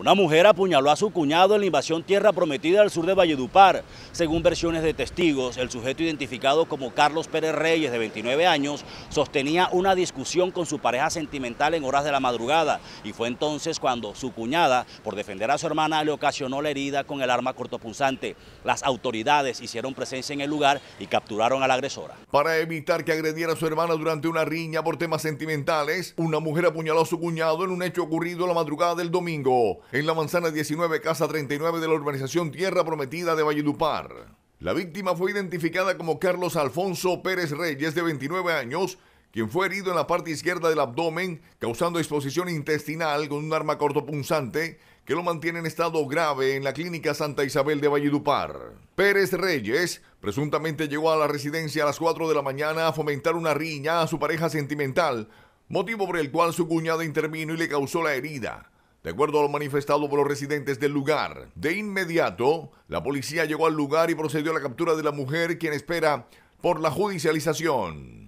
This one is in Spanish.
Una mujer apuñaló a su cuñado en la invasión Tierra Prometida al sur de Valledupar. Según versiones de testigos, el sujeto identificado como Carlos Pérez Reyes, de 29 años, sostenía una discusión con su pareja sentimental en horas de la madrugada y fue entonces cuando su cuñada, por defender a su hermana, le ocasionó la herida con el arma cortopunzante. Las autoridades hicieron presencia en el lugar y capturaron a la agresora. Para evitar que agrediera a su hermana durante una riña por temas sentimentales, una mujer apuñaló a su cuñado en un hecho ocurrido la madrugada del domingo en la manzana 19, casa 39 de la urbanización Tierra Prometida de Valledupar. La víctima fue identificada como Carlos Alfonso Pérez Reyes, de 29 años, quien fue herido en la parte izquierda del abdomen, causando exposición intestinal con un arma cortopunzante que lo mantiene en estado grave en la clínica Santa Isabel de Valledupar. Pérez Reyes presuntamente llegó a la residencia a las 4 de la mañana a fomentar una riña a su pareja sentimental, motivo por el cual su cuñado intervino y le causó la herida. De acuerdo a lo manifestado por los residentes del lugar, de inmediato la policía llegó al lugar y procedió a la captura de la mujer quien espera por la judicialización.